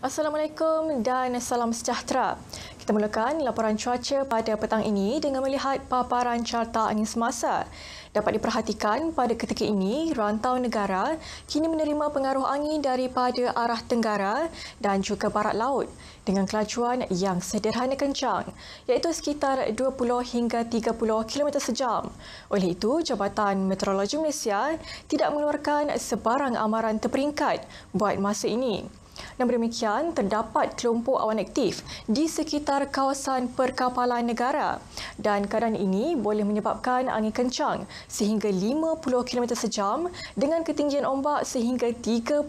Assalamualaikum dan salam sejahtera. Kita mulakan laporan cuaca pada petang ini dengan melihat paparan carta angin semasa. Dapat diperhatikan pada ketika ini, rantau negara kini menerima pengaruh angin daripada arah tenggara dan juga barat laut dengan kelajuan yang sederhana kencang iaitu sekitar 20 hingga 30 km sejam. Oleh itu, Jabatan Meteorologi Malaysia tidak mengeluarkan sebarang amaran terperingkat buat masa ini. Namun demikian, terdapat kelompok awan aktif di sekitar kawasan perkapalan negara dan keadaan ini boleh menyebabkan angin kencang sehingga 50 km sejam dengan ketinggian ombak sehingga 3.5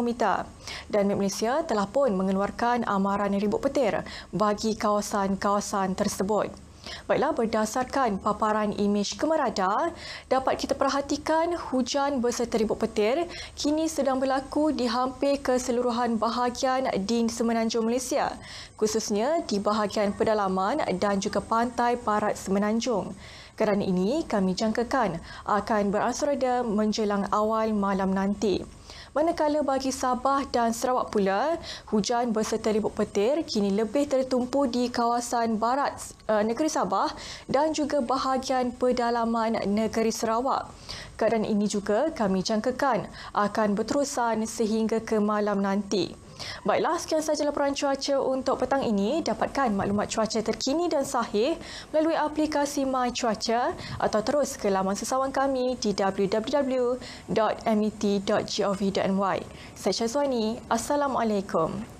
meter. Dan Met Malaysia telah pun mengeluarkan amaran ribut petir bagi kawasan-kawasan tersebut. Baiklah, berdasarkan paparan imej kemerada, dapat kita perhatikan hujan berserta ribut petir kini sedang berlaku di hampir keseluruhan bahagian di Semenanjung Malaysia, khususnya di bahagian pedalaman dan juga pantai barat Semenanjung. Kerana ini, kami jangkakan akan beransur reda menjelang awal malam nanti. Manakala bagi Sabah dan Sarawak pula, hujan berserta ribut petir kini lebih tertumpu di kawasan barat eh, negeri Sabah dan juga bahagian pedalaman negeri Sarawak. Keadaan ini juga kami jangkakan akan berterusan sehingga ke malam nanti. Baiklah, sekian sahaja laporan cuaca untuk petang ini. Dapatkan maklumat cuaca terkini dan sahih melalui aplikasi My Cuaca atau terus ke laman sesawang kami di www.met.gov.my. Saya Syazwani, Assalamualaikum.